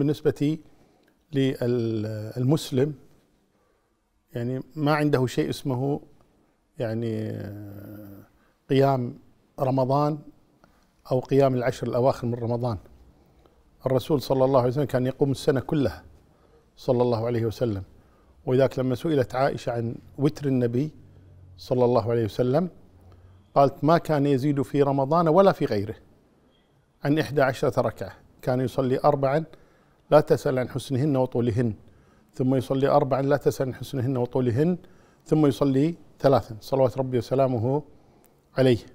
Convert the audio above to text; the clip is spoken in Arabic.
بالنسبة للمسلم يعني ما عنده شيء اسمه يعني قيام رمضان أو قيام العشر الأواخر من رمضان الرسول صلى الله عليه وسلم كان يقوم السنة كلها صلى الله عليه وسلم وذاك لما سئلت عائشة عن وتر النبي صلى الله عليه وسلم قالت ما كان يزيد في رمضان ولا في غيره عن إحدى عشرة ركعة كان يصلي أربعا لا تسأل عن حسنهن وطولهن ثم يصلي أربعا لا تسأل عن حسنهن وطولهن ثم يصلي ثلاثا صلوات ربي وسلامه عليه